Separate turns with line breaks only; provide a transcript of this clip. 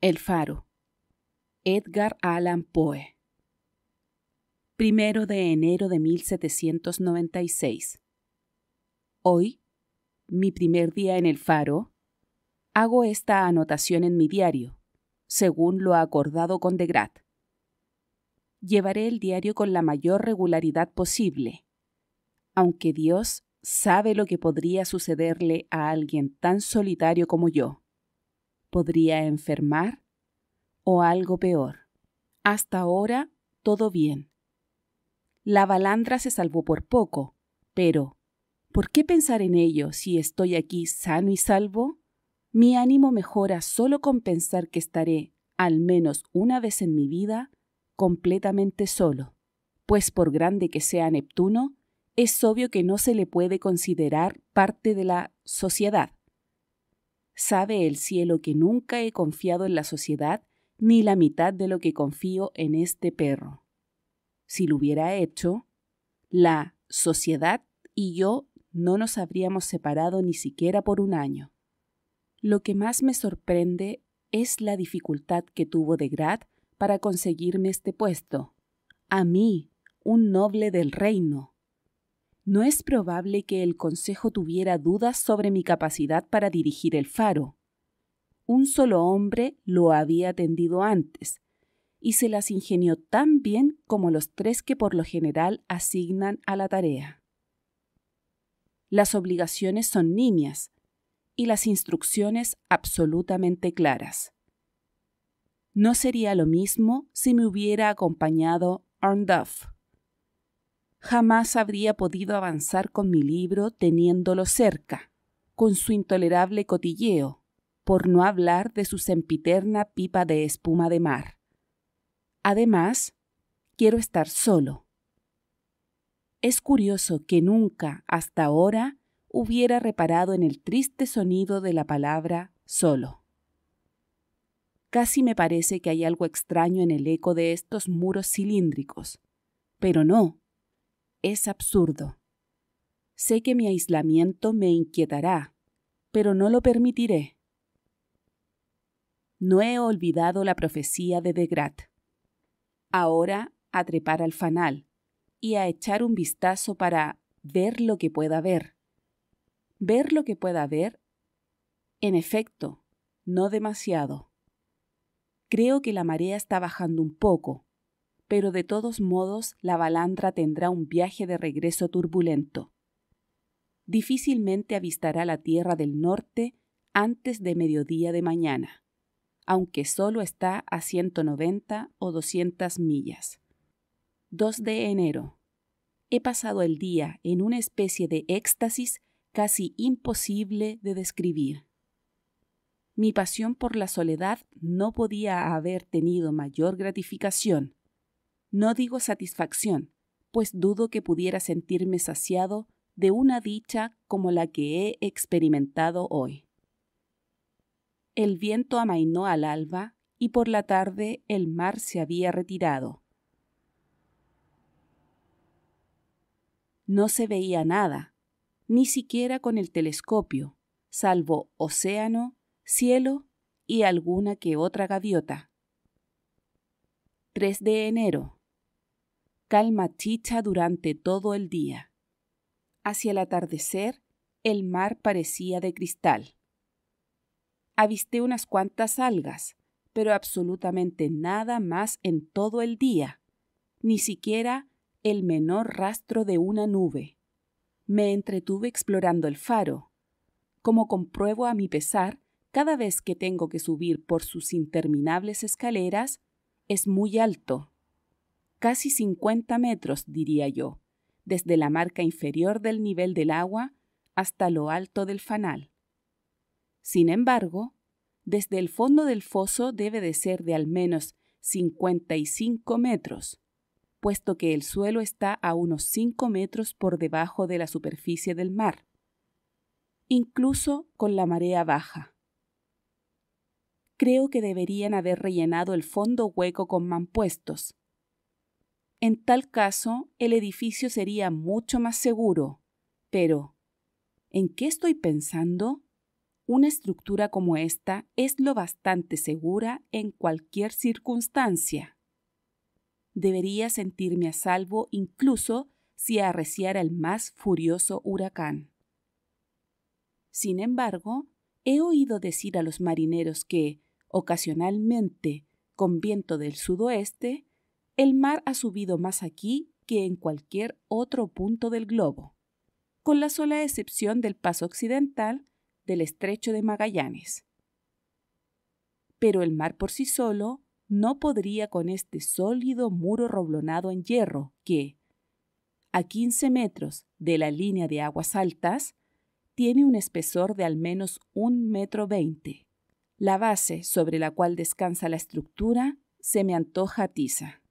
El Faro. Edgar Allan Poe. Primero de enero de 1796. Hoy, mi primer día en el Faro, hago esta anotación en mi diario, según lo acordado con Degrat. Llevaré el diario con la mayor regularidad posible, aunque Dios sabe lo que podría sucederle a alguien tan solitario como yo. Podría enfermar o algo peor. Hasta ahora, todo bien. La balandra se salvó por poco, pero ¿por qué pensar en ello si estoy aquí sano y salvo? Mi ánimo mejora solo con pensar que estaré, al menos una vez en mi vida, completamente solo, pues por grande que sea Neptuno, es obvio que no se le puede considerar parte de la sociedad. Sabe el cielo que nunca he confiado en la sociedad ni la mitad de lo que confío en este perro. Si lo hubiera hecho, la sociedad y yo no nos habríamos separado ni siquiera por un año. Lo que más me sorprende es la dificultad que tuvo de Grad para conseguirme este puesto. A mí, un noble del reino. No es probable que el Consejo tuviera dudas sobre mi capacidad para dirigir el faro. Un solo hombre lo había atendido antes, y se las ingenió tan bien como los tres que por lo general asignan a la tarea. Las obligaciones son nimias, y las instrucciones absolutamente claras. No sería lo mismo si me hubiera acompañado Arnduff. Jamás habría podido avanzar con mi libro teniéndolo cerca, con su intolerable cotilleo, por no hablar de su sempiterna pipa de espuma de mar. Además, quiero estar solo. Es curioso que nunca, hasta ahora, hubiera reparado en el triste sonido de la palabra solo. Casi me parece que hay algo extraño en el eco de estos muros cilíndricos, pero no, es absurdo. Sé que mi aislamiento me inquietará, pero no lo permitiré. No he olvidado la profecía de Degrat. Ahora a trepar al fanal y a echar un vistazo para ver lo que pueda ver ver lo que pueda ver, en efecto, no demasiado. Creo que la marea está bajando un poco, pero de todos modos la balandra tendrá un viaje de regreso turbulento. Difícilmente avistará la tierra del norte antes de mediodía de mañana, aunque solo está a 190 o 200 millas. 2 de enero. He pasado el día en una especie de éxtasis casi imposible de describir. Mi pasión por la soledad no podía haber tenido mayor gratificación. No digo satisfacción, pues dudo que pudiera sentirme saciado de una dicha como la que he experimentado hoy. El viento amainó al alba y por la tarde el mar se había retirado. No se veía nada, ni siquiera con el telescopio, salvo océano, cielo y alguna que otra gaviota. 3 de enero. Calma chicha durante todo el día. Hacia el atardecer, el mar parecía de cristal. Avisté unas cuantas algas, pero absolutamente nada más en todo el día, ni siquiera el menor rastro de una nube me entretuve explorando el faro. Como compruebo a mi pesar, cada vez que tengo que subir por sus interminables escaleras, es muy alto. Casi 50 metros, diría yo, desde la marca inferior del nivel del agua hasta lo alto del fanal. Sin embargo, desde el fondo del foso debe de ser de al menos 55 metros, puesto que el suelo está a unos 5 metros por debajo de la superficie del mar, incluso con la marea baja. Creo que deberían haber rellenado el fondo hueco con mampuestos. En tal caso, el edificio sería mucho más seguro. Pero, ¿en qué estoy pensando? Una estructura como esta es lo bastante segura en cualquier circunstancia debería sentirme a salvo incluso si arreciara el más furioso huracán. Sin embargo, he oído decir a los marineros que, ocasionalmente, con viento del sudoeste, el mar ha subido más aquí que en cualquier otro punto del globo, con la sola excepción del paso occidental del estrecho de Magallanes. Pero el mar por sí solo no podría con este sólido muro roblonado en hierro que, a 15 metros de la línea de aguas altas, tiene un espesor de al menos un metro veinte. La base sobre la cual descansa la estructura se me antoja tiza.